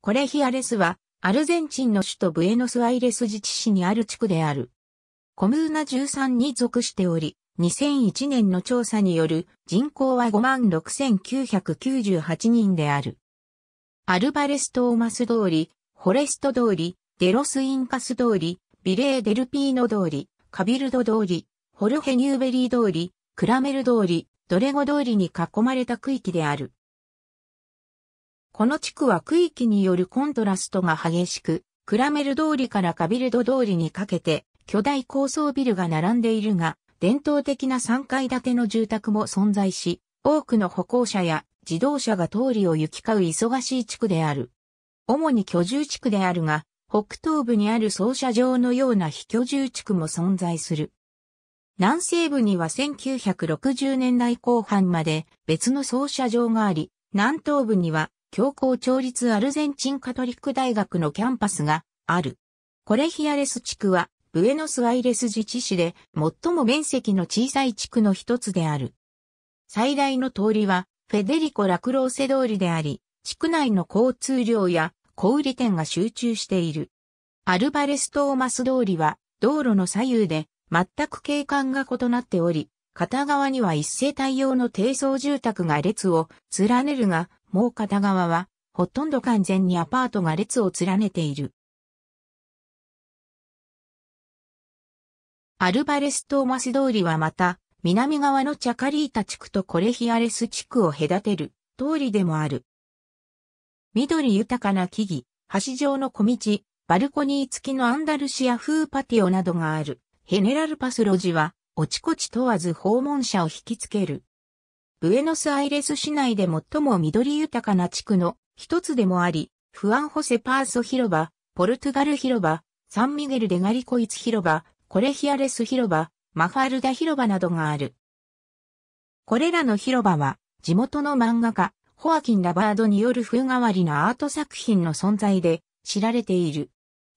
コレヒアレスは、アルゼンチンの首都ブエノスアイレス自治市にある地区である。コムーナ13に属しており、2001年の調査による人口は56,998人である。アルバレス・トーマス通り、ホレスト通り、デロス・インカス通り、ビレー・デルピーノ通り、カビルド通り、ホルヘ・ニューベリー通り、クラメル通り、ドレゴ通りに囲まれた区域である。この地区は区域によるコントラストが激しく、クラメル通りからカビルド通りにかけて巨大高層ビルが並んでいるが、伝統的な3階建ての住宅も存在し、多くの歩行者や自動車が通りを行き交う忙しい地区である。主に居住地区であるが、北東部にある操車場のような非居住地区も存在する。南西部には1960年代後半まで別の操車場があり、南東部には教皇調律アルゼンチンカトリック大学のキャンパスがある。コレヒアレス地区は、ブエノスアイレス自治市で最も面積の小さい地区の一つである。最大の通りは、フェデリコ・ラクローセ通りであり、地区内の交通量や小売店が集中している。アルバレス・トーマス通りは、道路の左右で全く景観が異なっており、片側には一世帯用の低層住宅が列を連ねるが、もう片側は、ほとんど完全にアパートが列を連ねている。アルバレストーマス通りはまた、南側のチャカリータ地区とコレヒアレス地区を隔てる通りでもある。緑豊かな木々、橋状の小道、バルコニー付きのアンダルシア風パティオなどがある、ヘネラルパス路地は、おちこち問わず訪問者を引きつける。ブエノスアイレス市内で最も緑豊かな地区の一つでもあり、フアンホセ・パーソ広場、ポルトガル広場、サンミゲル・デ・ガリコイツ広場、コレヒアレス広場、マファルダ広場などがある。これらの広場は、地元の漫画家、ホアキン・ラバードによる風変わりなアート作品の存在で知られている。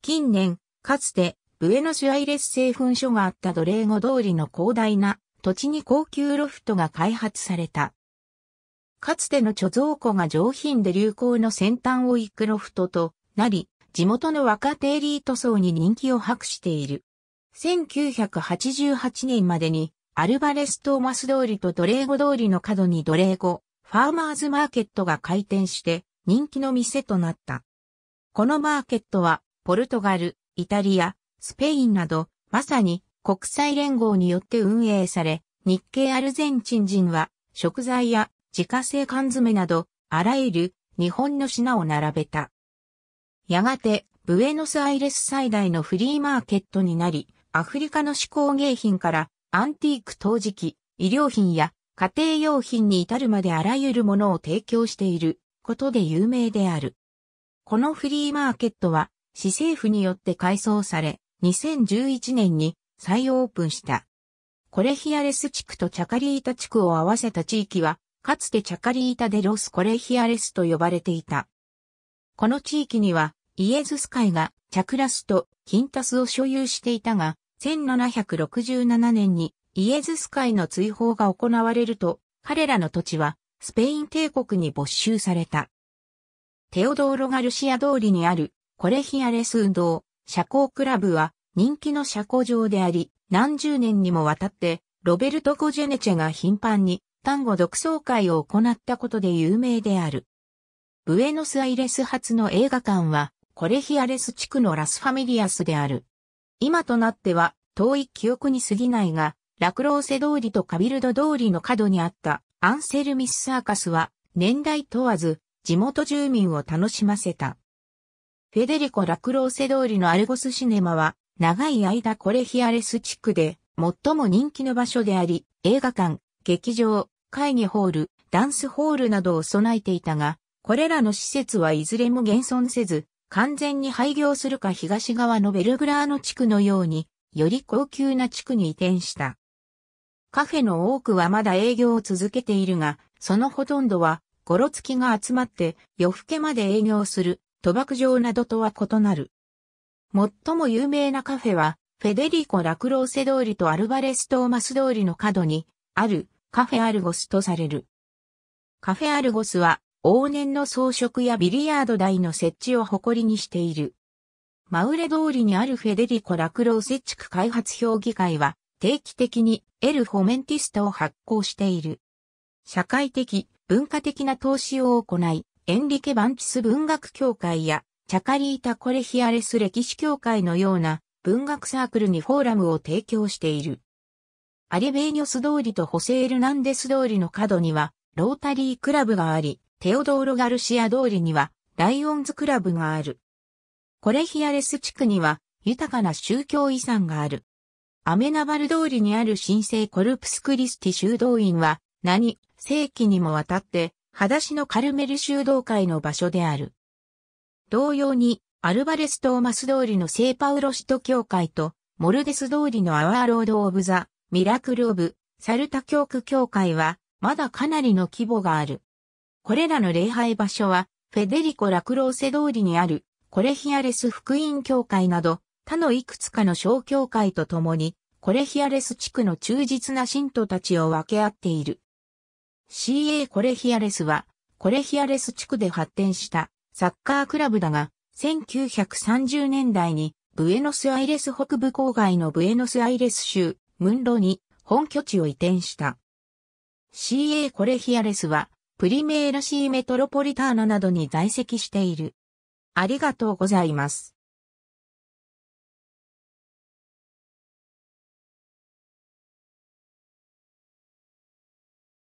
近年、かつて、ブエノスアイレス製粉所があった奴隷語通りの広大な土地に高級ロフトが開発された。かつての貯蔵庫が上品で流行の先端を行くロフトとなり、地元の若手エリート層に人気を博している。1988年までに、アルバレス・トーマス通りと奴隷後通りの角に奴隷後、ファーマーズマーケットが開店して人気の店となった。このマーケットは、ポルトガル、イタリア、スペインなど、まさに国際連合によって運営され、日系アルゼンチン人は食材や自家製缶詰など、あらゆる日本の品を並べた。やがて、ブエノスアイレス最大のフリーマーケットになり、アフリカの手工芸品からアンティーク陶磁器、衣料品や家庭用品に至るまであらゆるものを提供していることで有名である。このフリーマーケットは市政府によって改装され、2011年に再オープンした。コレヒアレス地区とチャカリータ地区を合わせた地域は、かつてチャカリータでロスコレヒアレスと呼ばれていた。この地域には、イエズス会がチャクラスとキンタスを所有していたが、1767年にイエズス会の追放が行われると、彼らの土地はスペイン帝国に没収された。テオドーロ・ガルシア通りにあるコレヒアレス運動社交クラブは人気の車庫場であり、何十年にもわたって、ロベルト・コジェネチェが頻繁に単語独奏会を行ったことで有名である。ブエノスアイレス発の映画館は、コレヒアレス地区のラスファミリアスである。今となっては、遠い記憶に過ぎないが、ラクローセ通りとカビルド通りの角にあったアンセルミスサーカスは、年代問わず、地元住民を楽しませた。フェデリコ・ラクローセ通りのアルゴスシネマは、長い間コレヒアレス地区で最も人気の場所であり、映画館、劇場、会議ホール、ダンスホールなどを備えていたが、これらの施設はいずれも現存せず、完全に廃業するか東側のベルグラーノ地区のように、より高級な地区に移転した。カフェの多くはまだ営業を続けているが、そのほとんどは、ゴロつきが集まって夜更けまで営業する、賭博場などとは異なる。最も有名なカフェは、フェデリコ・ラクローセ通りとアルバレス・トーマス通りの角に、ある、カフェアルゴスとされる。カフェアルゴスは、往年の装飾やビリヤード台の設置を誇りにしている。マウレ通りにあるフェデリコ・ラクローセ地区開発評議会は、定期的にエル・フォメンティスタを発行している。社会的、文化的な投資を行い、エンリケ・バンチス文学協会やチャカリータ・コレヒアレス歴史協会のような文学サークルにフォーラムを提供している。アリベーニョス通りとホセールナンデス通りの角には、ロータリークラブがあり、テオドーロ・ガルシア通りには、ライオンズクラブがある。コレヒアレス地区には、豊かな宗教遺産がある。アメナバル通りにある神聖コルプスクリスティ修道院は、何世紀にもわたって、裸足のカルメル修道会の場所である。同様に、アルバレス・トーマス通りの聖パウロシト教会と、モルデス通りのアワーロード・オブ・ザ・ミラクル・オブ・サルタ教区教会は、まだかなりの規模がある。これらの礼拝場所は、フェデリコ・ラクローセ通りにある、コレヒアレス福音教会など、他のいくつかの小教会とともに、コレヒアレス地区の忠実な信徒たちを分け合っている。CA コレヒアレスは、コレヒアレス地区で発展したサッカークラブだが、1930年代にブエノスアイレス北部郊外のブエノスアイレス州ムンロに本拠地を移転した。CA コレヒアレスはプリメーラシーメトロポリターナなどに在籍している。ありがとうございます。